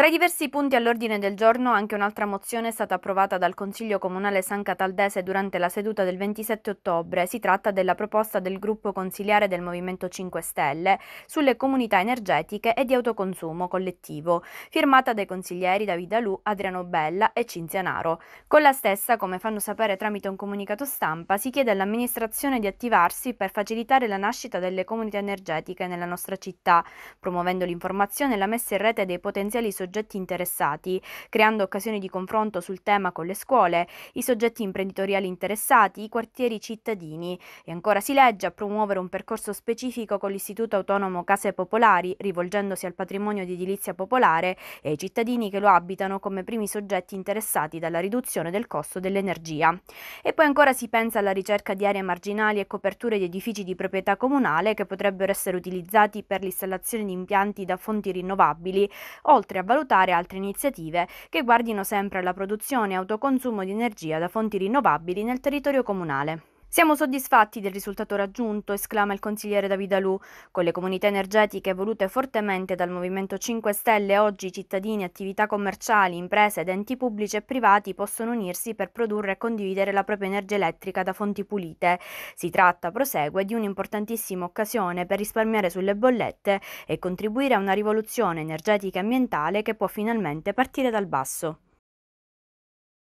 Tra i diversi punti all'ordine del giorno anche un'altra mozione è stata approvata dal Consiglio Comunale San Cataldese durante la seduta del 27 ottobre. Si tratta della proposta del gruppo consiliare del Movimento 5 Stelle sulle comunità energetiche e di autoconsumo collettivo, firmata dai consiglieri Davida Lu, Adriano Bella e Cinzia Naro. Con la stessa, come fanno sapere tramite un comunicato stampa, si chiede all'amministrazione di attivarsi per facilitare la nascita delle comunità energetiche nella nostra città, promuovendo l'informazione e la messa in rete dei potenziali soggetti soggetti interessati, creando occasioni di confronto sul tema con le scuole, i soggetti imprenditoriali interessati, i quartieri cittadini. E ancora si legge a promuovere un percorso specifico con l'Istituto Autonomo Case Popolari, rivolgendosi al patrimonio di edilizia popolare e ai cittadini che lo abitano come primi soggetti interessati dalla riduzione del costo dell'energia. E poi ancora si pensa alla ricerca di aree marginali e coperture di edifici di proprietà comunale che potrebbero essere utilizzati per l'installazione di impianti da fonti rinnovabili, oltre a valutare valutare altre iniziative che guardino sempre alla produzione e autoconsumo di energia da fonti rinnovabili nel territorio comunale. Siamo soddisfatti del risultato raggiunto, esclama il consigliere Davidalù. Con le comunità energetiche volute fortemente dal Movimento 5 Stelle, oggi cittadini, attività commerciali, imprese ed enti pubblici e privati possono unirsi per produrre e condividere la propria energia elettrica da fonti pulite. Si tratta, prosegue, di un'importantissima occasione per risparmiare sulle bollette e contribuire a una rivoluzione energetica e ambientale che può finalmente partire dal basso.